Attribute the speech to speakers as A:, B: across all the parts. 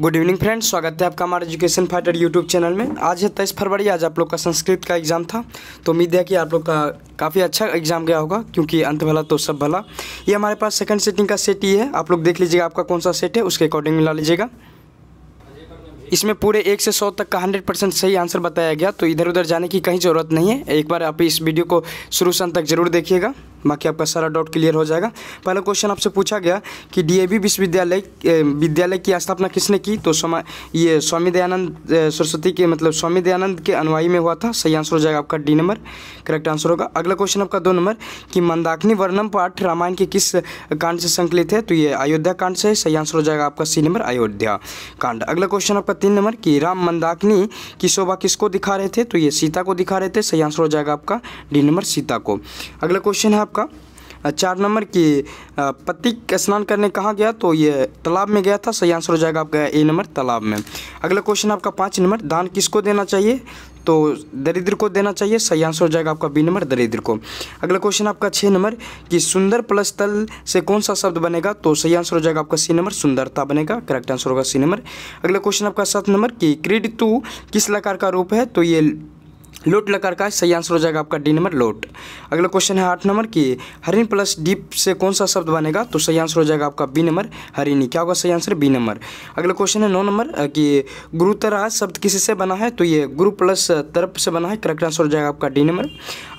A: good evening friends स्वागत है आपका हमारे एजुकेशन फाइटर यूट्यूब चैनल में आज है तेईस फरवरी आज आप लोग का संस्कृत का एग्ज़ाम था तो उम्मीद है कि आप लोग का काफ़ी अच्छा एग्ज़ाम गया होगा क्योंकि अंत भला तो सब भला ये हमारे पास सेकंड सेटिंग का सेट ही है आप लोग देख लीजिएगा आपका कौन सा सेट है उसके अकॉर्डिंग मिला लीजिएगा इसमें पूरे एक से सौ तक का हंड्रेड परसेंट सही आंसर बताया गया तो इधर उधर जाने की कहीं ज़रूरत नहीं है एक बार आप इस वीडियो को शुरू से अंत तक जरूर देखिएगा बाकी आपका सारा डाउट क्लियर हो जाएगा पहला क्वेश्चन आपसे पूछा गया कि डीएवी विश्वविद्यालय विद्यालय की स्थापना किसने की तो ये स्वामी दयानंद सरस्वती के मतलब स्वामी दयानंद के अनुवाई में हुआ था सही आंसर हो जाएगा आपका डी नंबर करेक्ट आंसर होगा अगला क्वेश्चन आपका दो नंबर कि मंदाकिनी वर्णम पाठ रामायण के किस कांड से संकलित है तो ये अयोध्या कांड से सही आंसर हो जाएगा आपका सी नंबर अयोध्या कांड अगला क्वेश्चन आपका तीन नंबर की राम मंदाकिनी की शोभा किसको दिखा रहे थे तो ये सीता को दिखा रहे थे सही आंसर हो जाएगा आपका डी नंबर सीता को अगला क्वेश्चन है आपका चार नंबर की पतिक स्नान करने कहाँ गया तो ये तालाब में गया था सही आंसर हो जाएगा आपका ए नंबर तालाब में अगला क्वेश्चन आपका पाँच नंबर दान किसको देना चाहिए तो दरिद्र को देना चाहिए सही आंसर हो जाएगा आपका बी नंबर दरिद्र को अगला क्वेश्चन आपका छः नंबर कि सुंदर प्लस तल से कौन सा शब्द बनेगा तो सही आंसर हो जाएगा आपका सी नंबर सुंदरता बनेगा करेक्ट आंसर होगा सी नंबर अगला क्वेश्चन आपका सात नंबर कि क्रीड टू किस लकार का रूप है तो ये लोट लकार का सही आंसर हो जाएगा आपका डी नंबर लोट अगला क्वेश्चन है आठ नंबर की हरिन प्लस डीप से कौन सा शब्द बनेगा तो सही आंसर हो जाएगा आपका बी नंबर हरिनी क्या होगा सही आंसर बी नंबर अगला क्वेश्चन है नौ नंबर कि गुरुतरा शब्द किसी से बना है तो ये गुरु प्लस तरफ से बना है करेक्ट आंसर हो जाएगा आपका डी नंबर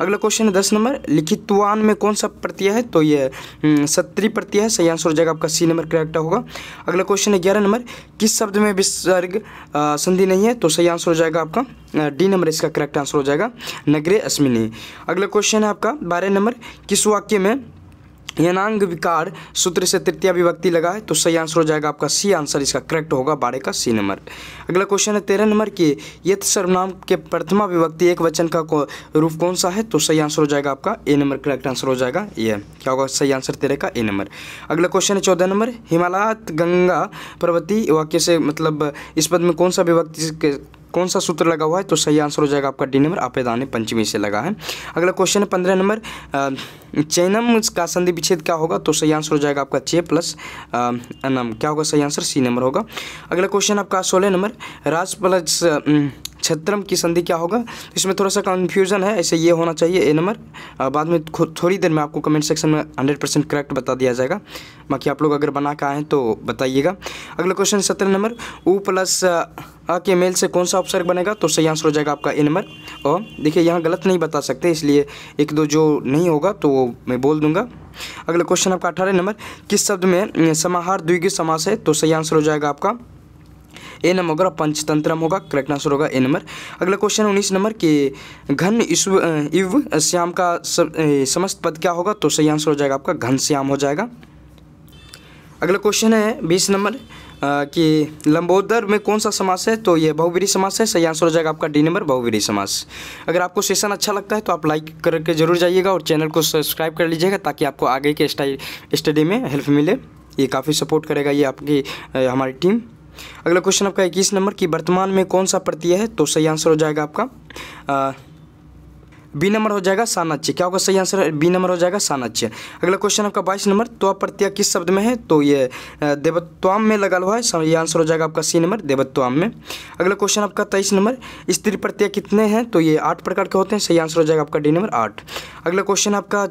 A: अगला क्वेश्चन है दस नंबर लिखितवान में कौन सा प्रत्यय है तो ये हम्म, सत्री प्रत्यय है सही आंसर हो जाएगा आपका सी नंबर करेक्ट होगा अगला क्वेश्चन है ग्यारह नंबर किस शब्द में विसर्ग संधि नहीं है तो सही आंसर हो जाएगा आपका डी नंबर इसका करेक्ट आंसर हो जाएगा नगरे अश्मिनी अगला क्वेश्चन है आपका बारह नंबर किस वाक्य में यनांग विकार सूत्र से तृतीय विभक्ति लगा है तो सही आंसर हो जाएगा आपका सी आंसर इसका करेक्ट होगा बारह का सी नंबर अगला क्वेश्चन है तेरह नंबर की यथ सर्वनाम के प्रथमा विभक्ति एक वचन का रूप कौन सा है तो सही आंसर हो जाएगा आपका ए नंबर करेक्ट आंसर हो जाएगा ये क्या होगा सही आंसर तेरह का ए नंबर अगला क्वेश्चन है चौदह नंबर हिमालय गंगा पर्वती वाक्य से मतलब इस पद में कौन सा विभक्ति कौन सा सूत्र लगा हुआ है तो सही आंसर हो जाएगा आपका डी नंबर आपेदान पंचमी से लगा है अगला क्वेश्चन है पंद्रह नंबर चैनम का संधि विच्छेद क्या होगा तो सही आंसर हो जाएगा आपका चे प्लस एनम क्या होगा सही आंसर सी नंबर होगा अगला क्वेश्चन आपका सोलह नंबर राज प्लस छत्रम की संधि क्या होगा इसमें थोड़ा सा कन्फ्यूज़न है ऐसे ये होना चाहिए ए नंबर बाद में थोड़ी देर में आपको कमेंट सेक्शन में हंड्रेड परसेंट करेक्ट बता दिया जाएगा बाकी आप लोग अगर बना के आएँ तो बताइएगा अगला क्वेश्चन सत्रह नंबर ऊ प्लस आ के मेल से कौन सा ऑप्शन बनेगा तो सही आंसर हो जाएगा आपका ए नंबर और देखिए यहाँ गलत नहीं बता सकते इसलिए एक दो जो नहीं होगा तो वो मैं बोल दूंगा अगला क्वेश्चन आपका अठारह नंबर किस शब्द में समाहार द्विगी समास है तो सही आंसर हो जाएगा आपका ए नंबर होगा पंचतंत्रम होगा करेक्ट आंसर होगा ए नंबर अगला क्वेश्चन उन्नीस नंबर के घन ईश्व इव श्याम का समस्त पद क्या होगा तो सही आंसर हो जाएगा आपका घन श्याम हो जाएगा अगला क्वेश्चन है बीस नंबर कि लंबोदर में कौन सा समास है तो ये बहुवीरी समास है सही आंसर हो जाएगा आपका डी नंबर बहुवीरी समास अगर आपको सेशन अच्छा लगता है तो आप लाइक करके जरूर जाइएगा और चैनल को सब्सक्राइब कर लीजिएगा ताकि आपको आगे के स्टडी में हेल्प मिले ये काफ़ी सपोर्ट करेगा ये आपकी हमारी टीम अगला क्वेश्चन आपका इक्कीस नंबर कि वर्तमान में कौन सा प्रत्यय है तो सही आंसर हो जाएगा आपका बी नंबर हो जाएगा सानाच्य क्या होगा सही आंसर बी नंबर हो जाएगा सानाच्य अगला क्वेश्चन आपका बाईस नंबर तो प्रत्यय किस शब्द में है तो ये देवत्वाम में लगा हुआ है ये आंसर हो जाएगा आपका सी नंबर देवत्वाम में अगला क्वेश्चन आपका तेईस नंबर स्त्री प्रत्यय कितने हैं तो ये आठ प्रकार के होते हैं सही आंसर हो जाएगा आपका डी नंबर आठ अगला क्वेश्चन आपका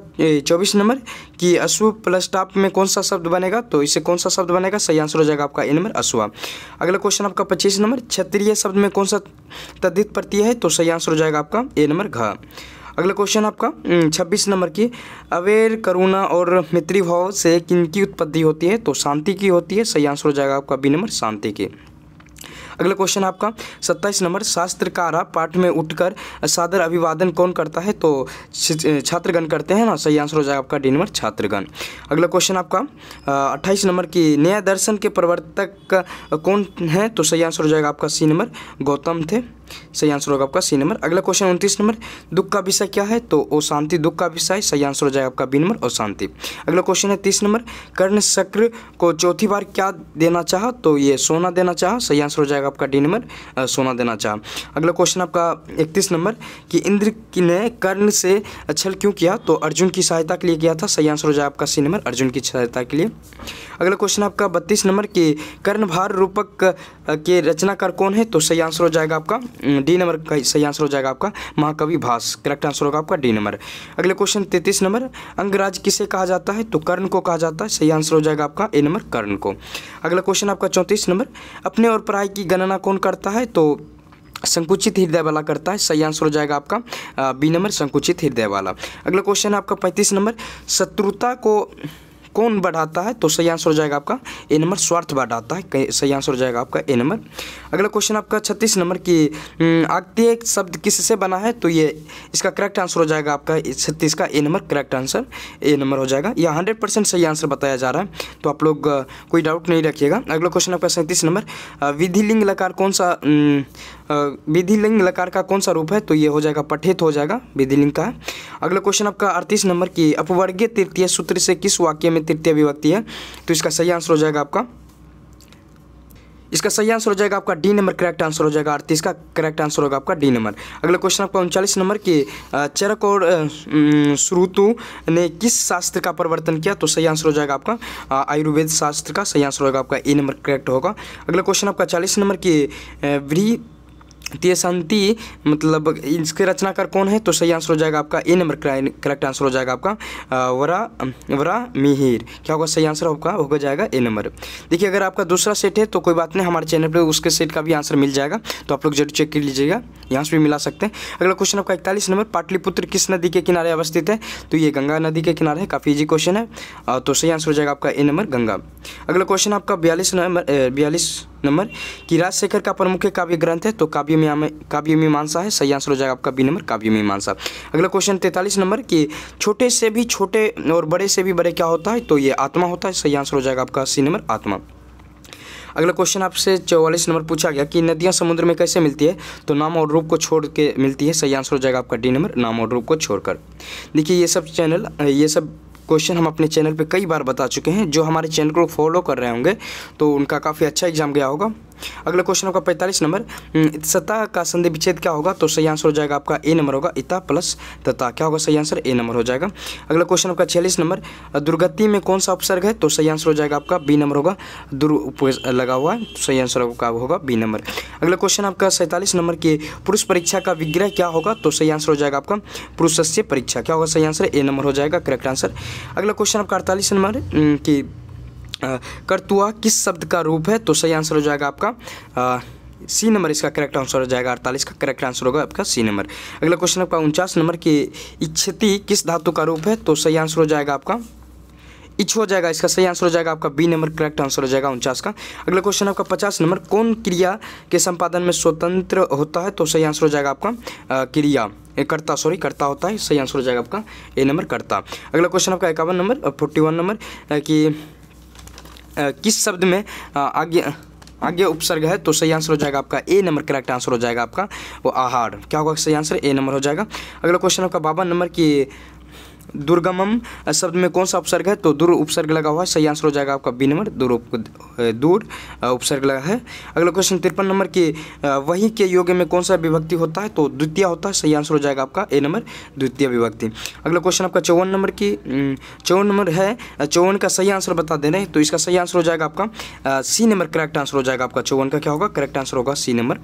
A: चौबीस नंबर कि अशु प्लस टाप में कौन सा शब्द बनेगा तो इसे कौन सा शब्द बनेगा सही आंसर हो जाएगा आपका ए नंबर अशुआ अगला क्वेश्चन आपका पच्चीस नंबर क्षत्रिय शब्द में कौन सा तद्धित प्रत्यय है तो सही आंसर हो जाएगा आपका ए नंबर घ अगला क्वेश्चन आपका हम्म, छब्बीस नंबर की अवेर करुणा और मित्री भाव से किन की उत्पत्ति होती है तो शांति की होती है सही आंसर हो जाएगा आपका बी नंबर शांति की अगला क्वेश्चन आपका सत्ताईस नंबर शास्त्रकारा पाठ में उठकर सादर अभिवादन कौन करता है तो छात्रगण करते हैं ना सही आंसर हो जाएगा आपका डी नंबर छात्रगण अगला क्वेश्चन आपका अट्ठाईस नंबर की न्याय दर्शन के प्रवर्तक कौन है तो सही आंसर हो जाएगा आपका सी नंबर गौतम थे सही आंसर होगा आपका सी नंबर अगला क्वेश्चन उनतीस नंबर दुख का विषय क्या है तो ओ शांति दुख का विषय सही आंसर हो जाएगा आपका बी नंबर शांति अगला क्वेश्चन है तीस नंबर कर्ण शक्र को चौथी बार क्या देना चाह तो ये सोना देना चाह सही आंसर हो जाएगा जाएगा आपका डी नंबर सोना देना चाह अगला क्वेश्चन आपका इकतीस नंबर कि इंद्र ने कर्ण से छल क्यों किया तो अर्जुन की सहायता के लिए किया था सही आंसर हो जाए आपका सी नंबर अर्जुन की सहायता के लिए अगला क्वेश्चन आपका बत्तीस नंबर कि कर्णभार रूपक के रचनाकार कौन है तो सही आंसर हो जाएगा आपका डी नंबर का सही आंसर हो जाएगा आपका महाकवि भास करेक्ट आंसर होगा आपका डी नंबर अगले क्वेश्चन तैतीस नंबर अंगराज किसे कहा जाता है तो कर्ण को कहा जाता है सही आंसर हो जाएगा आपका ए नंबर कर्ण को अगला क्वेश्चन आपका चौंतीस नंबर अपने और पढ़ाई की गणना कौन करता है तो संकुचित हृदय वाला करता है सही आंसर हो जाएगा आपका बी नंबर संकुचित हृदय वाला अगला क्वेश्चन है आपका पैंतीस नंबर शत्रुता को कौन बढ़ाता है तो सही आंसर हो जाएगा आपका ए नंबर स्वार्थ बढ़ाता है सही आंसर हो जाएगा आपका ए नंबर अगला क्वेश्चन आपका छत्तीस नंबर की हम्म, आगते शब्द किससे बना है तो ये इसका करेक्ट आंसर हो जाएगा आपका छत्तीस का A number correct answer A number हो जाएगा यह हंड्रेड परसेंट सही आंसर बताया जा रहा है तो आप लोग कोई डाउट नहीं रखिएगा अगला क्वेश्चन आपका सैंतीस नंबर विधि लिंग लकार कौन सा न, हम्म, विधिलिंग लकार का कौन सा रूप है तो ये हो जाएगा पठित हो जाएगा विधिलिंग का अगला क्वेश्चन आपका अड़तीस नंबर की अपवर्गीय तृतीय सूत्र से किस वाक्य में तृतीय विभक्ति है तो इसका सही आंसर हो जाएगा आपका इसका सही आंसर हो जाएगा आपका डी नंबर करेक्ट आंसर हो जाएगा अड़तीस का करेक्ट आंसर होगा आपका डी नंबर अगला क्वेश्चन आपका उनचालीस नंबर की चरक और श्रुतु ने किस शास्त्र का परिवर्तन किया तो सही आंसर हो जाएगा आपका आयुर्वेद शास्त्र का सही आंसर होगा आपका ए नंबर करेक्ट होगा अगला क्वेश्चन आपका चालीस नंबर की व्री तृतीय मतलब इसके रचनाकार कौन है तो सही आंसर हो जाएगा आपका ए नंबर करेक्ट आंसर हो जाएगा आपका वरा वरा मिहिर क्या होगा सही आंसर आपका होगा जाएगा ए नंबर देखिए अगर आपका दूसरा सेट है तो कोई बात नहीं हमारे चैनल पर उसके सेट का भी आंसर मिल जाएगा तो आप लोग जरूर चेक कर लीजिएगा यहाँ से भी मिला सकते हैं अगला क्वेश्चन आपका इकतालीस नंबर पाटलिपुत्र किस नदी के किनारे अवस्थित है तो ये गंगा नदी के किनारे है काफ़ी इजी क्वेश्चन है तो सही आंसर हो जाएगा आपका ए नंबर गंगा अगला क्वेश्चन आपका बयालीस नंबर बयालीस नंबर कि राजशेखर का प्रमुख काव्य ग्रंथ है तो काव्य में काव्य मीमांसा है सही आंसर हो जाएगा आपका बी नंबर काव्य मीमांसा अगला क्वेश्चन तैंतालीस नंबर कि छोटे से भी छोटे और बड़े से भी बड़े क्या होता है तो ये आत्मा होता है सही आंसर हो जाएगा आपका सी नंबर आत्मा अगला क्वेश्चन आपसे चौवालीस नंबर पूछा गया कि नदियां समुद्र में कैसे मिलती है तो नाम और रूप को छोड़ के मिलती है सही आंसर हो जाएगा आपका डी नंबर नाम और रूप को छोड़कर देखिए ये सब चैनल ये सब क्वेश्चन हम अपने चैनल पर कई बार बता चुके हैं जो हमारे चैनल को फॉलो कर रहे होंगे तो उनका काफ़ी अच्छा एग्जाम गया होगा अगला क्वेश्चन आपका पैंतालीस नंबर हम्म, सत्ता का संधि विच्छेद क्या होगा तो सही आंसर हो जाएगा आपका ए नंबर होगा इता प्लस तता क्या होगा सही आंसर ए नंबर हो जाएगा अगला क्वेश्चन आपका छियालीस नंबर दुर्गति में कौन सा उपसर्ग है तो सही आंसर हो जाएगा आपका बी नंबर होगा दुर् लगा हुआ है सही आंसर आपका होगा बी नंबर अगला क्वेश्चन आपका सैंतालीस नंबर की पुरुष परीक्षा का विग्रह क्या होगा तो सही आंसर हो जाएगा आपका पुरुष परीक्षा क्या होगा सही आंसर ए नंबर हो जाएगा करेक्ट आंसर अगला क्वेश्चन आपका अड़तालीस नंबर हम्म, की करतुआ किस शब्द का रूप है तो सही आंसर हो जाएगा आपका आ, सी नंबर इसका करेक्ट आंसर हो जाएगा अड़तालीस का करेक्ट आंसर होगा आपका सी नंबर अगला क्वेश्चन आपका उनचास नंबर की इच्छति किस धातु का रूप है तो सही आंसर हो जाएगा आपका इच्छ हो जाएगा इसका सही आंसर हो जाएगा आपका बी नंबर करेक्ट आंसर हो जाएगा उनचास का अगला क्वेश्चन आपका पचास नंबर कौन क्रिया के संपादन में स्वतंत्र होता है तो सही आंसर हो जाएगा आपका क्रिया कर्ता सॉरी कर्ता होता है सही आंसर हो जाएगा आपका ए नंबर कर्ता अगला क्वेश्चन आपका इक्यावन नंबर फोर्टी वन नंबर कि किस शब्द में आज्ञा आगे उपसर्ग है तो सही आंसर हो जाएगा आपका ए नंबर करेक्ट आंसर हो जाएगा आपका वो आहार क्या होगा सही आंसर ए नंबर हो जाएगा अगला क्वेश्चन आपका बावन नंबर की दुर्गमम शब्द में कौन सा उपसर्ग है तो दूर उपसर्ग लगा हुआ है सही आंसर हो जाएगा आपका बी नंबर दूर दूर उपसर्ग लगा है अगला क्वेश्चन तिरपन नंबर के वही के योग में कौन सा विभक्ति होता है तो द्वितीय होता है सही आंसर हो जाएगा आपका ए नंबर द्वितीय विभक्ति अगला क्वेश्चन आपका चौवन नंबर की चौवन नंबर है चौवन का सही आंसर बता दे रहे तो इसका सही आंसर हो जाएगा आपका सी नंबर करेक्ट आंसर हो जाएगा आपका चौवन का क्या होगा करेक्ट आंसर होगा सी नंबर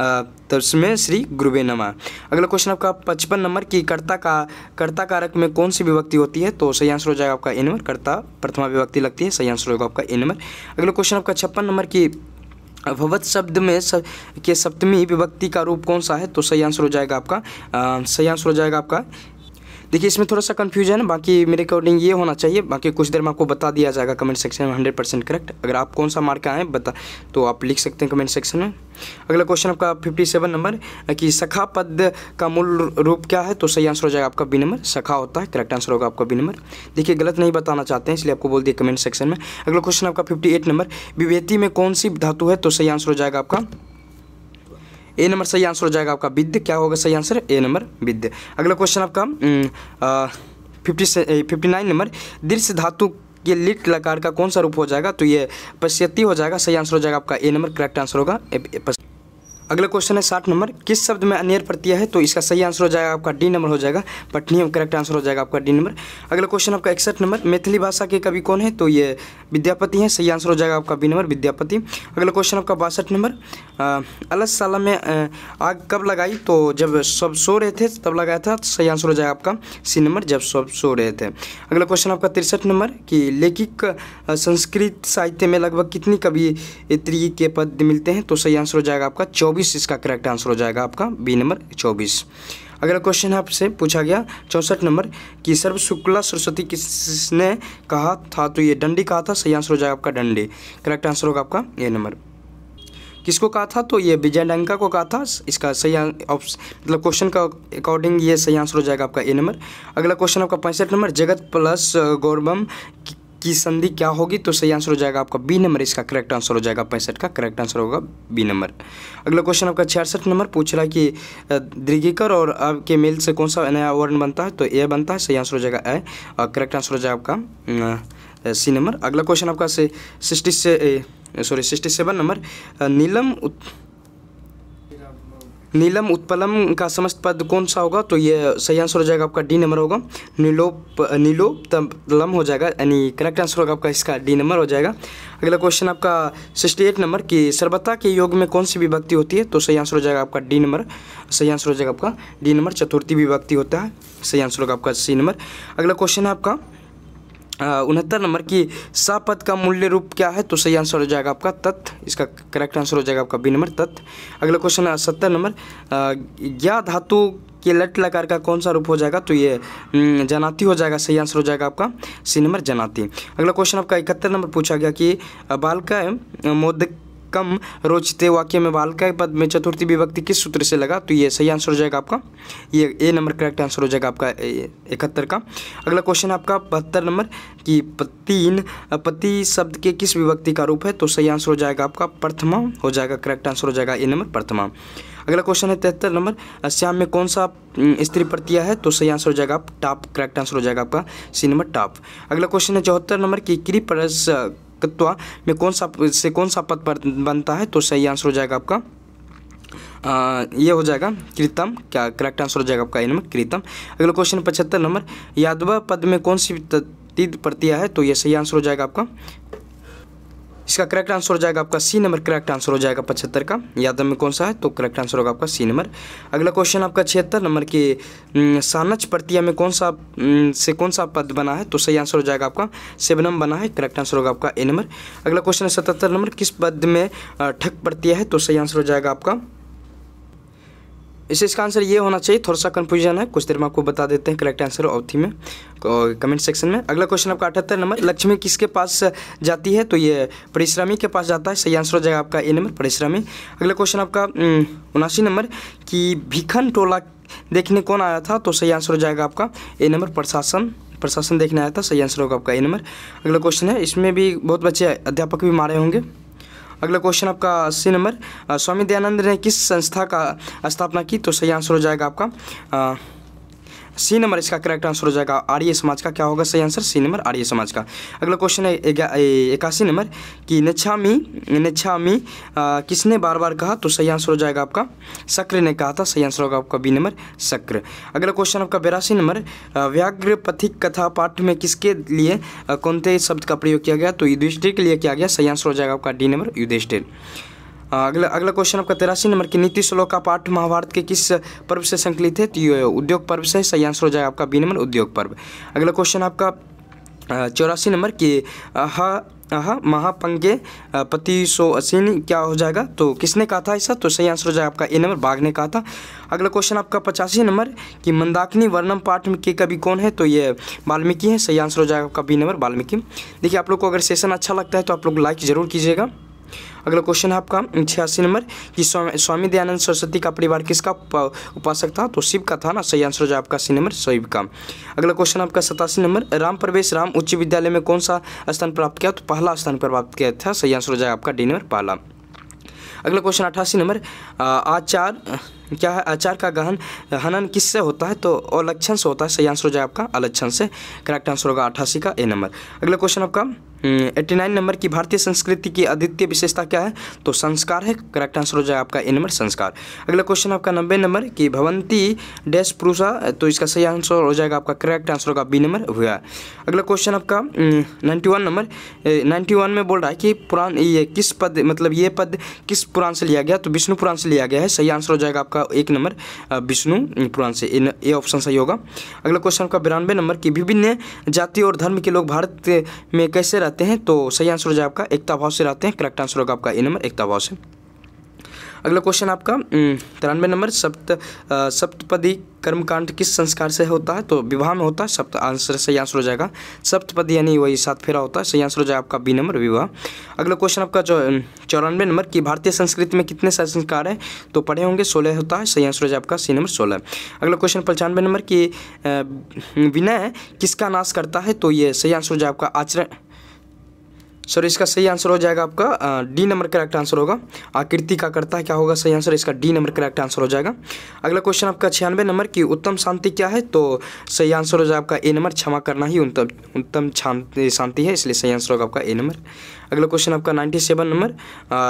A: तो उसमें श्री गुरुवे नमा अगला क्वेश्चन आपका पचपन नंबर की कर्ता का कर्ता कारक में कौन सी विभक्ति होती है तो सही आंसर हो जाएगा आपका ए कर्ता प्रथमा विभक्ति लगती है सही आंसर होगा आपका ए अगला क्वेश्चन आपका छप्पन नंबर की भवत शब्द में सब के सप्तमी विभक्ति का रूप कौन सा है तो सही आंसर हो जाएगा आपका सही आंसर हो जाएगा आपका देखिए इसमें थोड़ा सा कन्फ्यूजन है बाकी मेरे अकॉर्डिंग ये होना चाहिए बाकी कुछ देर में आपको बता दिया जाएगा कमेंट सेक्शन में हंड्रेड परसेंट करेक्ट अगर आप कौन सा मार्क आए बता तो आप लिख सकते हैं कमेंट सेक्शन में अगला क्वेश्चन आपका फिफ्टी सेवन नंबर कि सखा पद का मूल रूप क्या है तो सही आंसर हो जाएगा आपका बी नंबर सखा होता है करेक्ट आंसर होगा आपका बी नंबर देखिए गलत नहीं बताना चाहते हैं इसलिए आपको बोल दिया कमेंट सेक्शन में अगला क्वेश्चन आपका फिफ्टी एट नंबर विवेती में कौन सी धातु है तो सही आंसर हो जाएगा आपका ए नंबर सही आंसर हो जाएगा आपका विद्य क्या होगा सही आंसर ए नंबर विद्य अगला क्वेश्चन आपका फिफ्टी फिफ्टी नाइन नंबर दृश्य धातु ये लिट लकार का कौन सा रूप हो जाएगा तो ये पश्यती हो जाएगा सही आंसर हो जाएगा आपका ए नंबर करेक्ट आंसर होगा अगला क्वेश्चन है साठ नंबर किस शब्द में अनियर प्रत्यय है तो इसका सही आंसर हो जाएगा आपका डी नंबर हो जाएगा बट नियम करेक्ट आंसर हो जाएगा आपका डी नंबर अगला क्वेश्चन आपका इकसठ नंबर मैथिली भाषा के कवि कौन है तो ये विद्यापति हैं सही आंसर हो जाएगा आपका बी नंबर विद्यापति अगला क्वेश्चन आपका बासठ नंबर अलस में आग कब लगाई तो जब सब सो रहे थे तब लगाया था सही आंसर हो जाएगा आपका सी नंबर जब सब सो रहे थे अगला क्वेश्चन आपका तिरसठ नंबर कि लेखिक संस्कृत साहित्य में लगभग कितनी कवि के पद मिलते हैं तो सही आंसर हो जाएगा आपका चौबीस चौबीस इसका करेक्ट आंसर हो जाएगा आपका बी नंबर चौबीस अगला क्वेश्चन आपसे पूछा गया चौंसठ नंबर कि सर्व शुक्ला सरस्वती किसने कहा था तो ये डंडी कहा था सही आंसर हो जाएगा आपका डंडी करेक्ट आंसर होगा आपका ए नंबर किसको कहा था तो ये विजय डंका को कहा था इसका सही ऑप्शन मतलब क्वेश्चन का अकॉर्डिंग ये सही आंसर हो जाएगा आपका ए नंबर अगला क्वेश्चन आपका पैंसठ नंबर जगत प्लस गौरबम की संधि क्या होगी तो सही आंसर हो जाएगा आपका बी नंबर इसका करेक्ट आंसर हो जाएगा पैंसठ का करेक्ट आंसर होगा बी नंबर अगला क्वेश्चन आपका छियासठ नंबर पूछ रहा है कि दीर्घिकर और आपके मेल से कौन सा नया वर्ण बनता है तो ए बनता है सही आंसर हो जाएगा ए और करेक्ट आंसर हो जाएगा आपका सी नंबर अगला क्वेश्चन आपका सिक्सटी से सॉरी सिक्सटी सेवन नंबर नीलम नीलम उत्पलम का समस्त पद कौन सा होगा तो ये सही आंसर हो जाएगा आपका डी नंबर होगा नीलोप नीलोपलम हो जाएगा यानी करेक्ट आंसर होगा आपका इसका डी नंबर हो जाएगा अगला क्वेश्चन आपका सिक्सटी एट नंबर कि सर्वता के योग में कौन सी विभक्ति होती है तो सही आंसर हो जाएगा आपका डी नंबर सही आंसर हो जाएगा आपका डी नंबर चतुर्थी विभक्ति होता है सही आंसर होगा आपका सी नंबर अगला क्वेश्चन है आपका उनहत्तर नंबर की सापद का मूल्य रूप क्या है तो सही आंसर हो जाएगा आपका तथ्य इसका करेक्ट आंसर हो जाएगा आपका बी नंबर तथ्य अगला क्वेश्चन है सत्तर नंबर ज्ञा धातु के लट लकार का कौन सा रूप हो जाएगा तो ये हम्म, जनाती हो जाएगा सही आंसर हो जाएगा आपका सी नंबर जनाती अगला क्वेश्चन आपका इकहत्तर नंबर पूछा गया कि बाल का मोदक कम रोचते वाक्य में बाल का पद में चतुर्थी विभक्ति किस सूत्र से लगा तो ये सही आंसर हो जाएगा आपका ये ए नंबर करेक्ट आंसर हो जाएगा आपका इकहत्तर का अगला क्वेश्चन आपका बहत्तर नंबर कि तीन पति शब्द के किस विभक्ति का रूप है तो सही आंसर हो जाएगा आपका प्रथमा हो जाएगा करेक्ट आंसर हो जाएगा ए नंबर प्रथमा अगला क्वेश्चन है तिहत्तर नंबर श्याम में कौन सा स्त्री प्रत्यय है तो सही आंसर हो जाएगा आप टॉप करेक्ट आंसर हो जाएगा आपका सी नंबर टॉप अगला क्वेश्चन है चौहत्तर नंबर की क्री परस तत्व में कौन सा से कौन सा पद बनता है तो सही आंसर हो जाएगा आपका आ, ये हो जाएगा कृतम क्या करेक्ट आंसर हो जाएगा आपका इनमें कृतम अगला क्वेश्चन पचहत्तर नंबर यादव पद में कौन सी तीत प्रत्यय है तो ये सही आंसर हो जाएगा आपका इसका करेक्ट आंसर हो जाएगा आपका सी नंबर करेक्ट आंसर हो जाएगा पचहत्तर का याद में कौन सा है तो करेक्ट आंसर होगा आपका सी नंबर अगला क्वेश्चन आपका छिहत्तर नंबर के सानच प्रतिया में कौन सा से कौन सा पद बना है तो सही आंसर हो जाएगा आपका सेवनम बना है करेक्ट आंसर होगा आपका ए नंबर अगला क्वेश्चन है सतहत्तर नंबर किस पद में ठक प्रत्यय है तो सही आंसर हो जाएगा आपका इसे इसका आंसर ये होना चाहिए थोड़ा सा कन्फ्यूजन है कुछ देर में आपको बता देते हैं करेक्ट आंसर अवधि में कमेंट सेक्शन में अगला क्वेश्चन आपका अठहत्तर नंबर लक्ष्मी किसके पास जाती है तो ये परिश्रमी के पास जाता है सही आंसर हो जाएगा आपका ए नंबर परिश्रमी अगला क्वेश्चन आपका हम्म, उनासी नंबर कि भीखन टोला देखने कौन आया था तो सही आंसर हो जाएगा आपका ए नंबर प्रशासन प्रशासन देखने आया था सही आंसर होगा आपका ए नंबर अगला क्वेश्चन है इसमें भी बहुत बच्चे अध्यापक भी मारे होंगे अगला क्वेश्चन आपका अस्सी नंबर स्वामी दयानंद ने किस संस्था का स्थापना की तो सही आंसर हो जाएगा आपका सी नंबर इसका करेक्ट आंसर हो जाएगा आर्य समाज का क्या होगा सही आंसर सी नंबर आर्य समाज का अगला क्वेश्चन है इक्यासी नंबर कि निछामी निछामी किसने बार बार कहा तो सही आंसर हो जाएगा आपका शक्र ने कहा था सही आंसर होगा आपका बी नंबर शक्र अगला क्वेश्चन आपका बेरासी नंबर पथिक कथा पाठ में किसके लिए कौन से शब्द का प्रयोग किया गया तो युधिष्ठिर के लिए किया गया सही आंसर हो जाएगा आपका डी नंबर युधिष्ठिर हाँ, अगला अगला क्वेश्चन आपका तिरासी नंबर की नीति श्लोक का पाठ महाभारत के किस पर्व से संकलित है तो ये उद्योग पर्व से सही आंसर हो जाएगा आपका बी उद्योग पर्व अगला क्वेश्चन आपका चौरासी नंबर की अह अह महापंगे पति सो असीन क्या हो जाएगा तो किसने कहा था ऐसा तो सही आंसर हो जाएगा आपका ए नंबर बाघ ने कहा था अगला क्वेश्चन आपका पचासी नंबर कि मंदाकिनी वर्णम पाठ के कभी कौन है तो ये वाल्मीकि है सही आंसर हो जाएगा आपका बी नंबर वाल्मीकि देखिए आप लोग को अगर सेशन अच्छा लगता है तो आप लोग लाइक ज़रूर कीजिएगा अगला क्वेश्चन है आपका छियासी नंबर कि स्वामी दयानंद सरस्वती का परिवार किसका उपासक था तो शिव का था ना सही आंसर हो जाए आपका सी नंबर शिव का अगला क्वेश्चन आपका सतासी नंबर राम प्रवेश राम उच्च विद्यालय में कौन सा स्थान प्राप्त किया तो पहला स्थान प्राप्त किया था सही आंसर हो जाए आपका डी नंबर पहला अगला क्वेश्चन अठासी नंबर आचार क्या है आचार का गहन हनन किससे होता है तो अलक्षण से होता है सही आंसर हो जाए आपका अलक्षण से करेक्ट आंसर होगा अठासी का ए नंबर अगला क्वेश्चन आपका हम्म, एट्टी नाइन नंबर की भारतीय संस्कृति की अद्वितीय विशेषता क्या है तो संस्कार है करेक्ट आंसर हो जाए आपका ए नंबर संस्कार अगला क्वेश्चन आपका नब्बे नंबर की भवंती डैश पुरुषा तो इसका सही आंसर हो जाएगा आपका करेक्ट आंसर होगा बी नंबर हुआ अगला क्वेश्चन आपका ninety hmm, one number ninety one में बोल रहा है कि पुरान ये किस पद मतलब ये पद किस पुराण से लिया गया तो विष्णु पुराण से लिया गया है सही आंसर हो जाएगा आपका आपका एक नंबर विष्णु पुराण से ये ऑप्शन सही होगा अगला क्वेश्चन आपका बिरानवे नंबर की विभिन्न जाति और धर्म के लोग भारत में कैसे रहते हैं तो सही आंसर हो जाए आपका एकता भाव से रहते हैं करेक्ट आंसर होगा आपका ए नंबर एकता भाव से अगला क्वेश्चन आपका हम्म, तिरानवे नंबर सप्त सप्तपदी कर्मकांड किस संस्कार से होता है तो विवाह में होता है सप्त आंसर सही आंसर हो जाएगा सप्तपद यानी वही सात फेरा होता है सही आंसर हो जाएगा आपका बी नंबर विवाह अगला क्वेश्चन आपका हम्म, चौरानवे नंबर की भारतीय संस्कृति में कितने सारे संस्कार हैं तो पढ़े होंगे सोलह होता है सही आंसर हो जाए आपका सी नंबर सोलह अगला क्वेश्चन पंचानवे नंबर की विनय किसका नाश करता है तो ये सही आंसर हो जाए आपका आचरण सर इसका सही आंसर हो जाएगा आपका डी नंबर करेक्ट आंसर होगा आकृति का करता है क्या होगा सही आंसर इसका डी नंबर करेक्ट आंसर हो जाएगा अगला क्वेश्चन आपका छियानवे नंबर की उत्तम शांति क्या है तो सही आंसर हो जाएगा आपका ए नंबर क्षमा करना ही उत्तम उत्तम शांति है इसलिए सही आंसर होगा आपका ए नंबर अगला क्वेश्चन आपका ninety seven number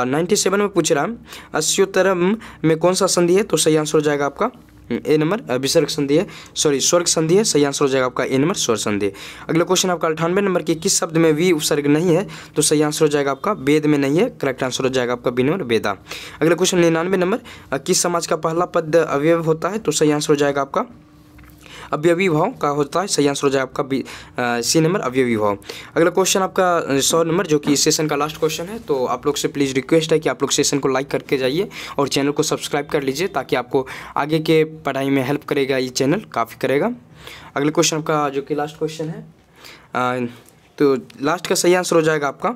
A: ninety seven में पूछ रहा है अस्योत्तरम में कौन सा संधि है तो सही आंसर हो जाएगा आपका ए नंबर विसर्ग संधि है सॉरी स्वर्ग संधि है सही आंसर हो जाएगा आपका ए नंबर स्वर संधि अगला क्वेश्चन आपका अठानवे नंबर की किस शब्द में वी उपसर्ग नहीं है तो सही आंसर हो जाएगा आपका वेद में नहीं है करेक्ट आंसर हो जाएगा आपका बी नंबर वेदा अगला क्वेश्चन निन्यानवे नंबर किस समाज का पहला पद अवयव होता है तो सही आंसर हो जाएगा आपका अव्यवी भाव का होता है सही आंसर हो जाए आपका बी सी नंबर अव्यवी भाव अगला क्वेश्चन आपका सौ नंबर जो कि सेशन का लास्ट क्वेश्चन है तो आप लोग से प्लीज़ रिक्वेस्ट है कि आप लोग सेशन को लाइक करके जाइए और चैनल को सब्सक्राइब कर लीजिए ताकि आपको आगे के पढ़ाई में हेल्प करेगा ये चैनल काफ़ी करेगा अगला क्वेश्चन आपका जो कि लास्ट क्वेश्चन है तो लास्ट का सही आंसर हो जाएगा आपका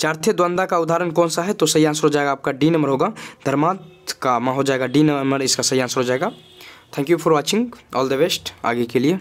A: चार्थे द्वंदा का उदाहरण कौन सा है तो सही आंसर हो जाएगा आपका डी नंबर होगा धर्मांत का माँ हो जाएगा डी नंबर इसका सही आंसर हो जाएगा thank you for watching all the best आगे के लिए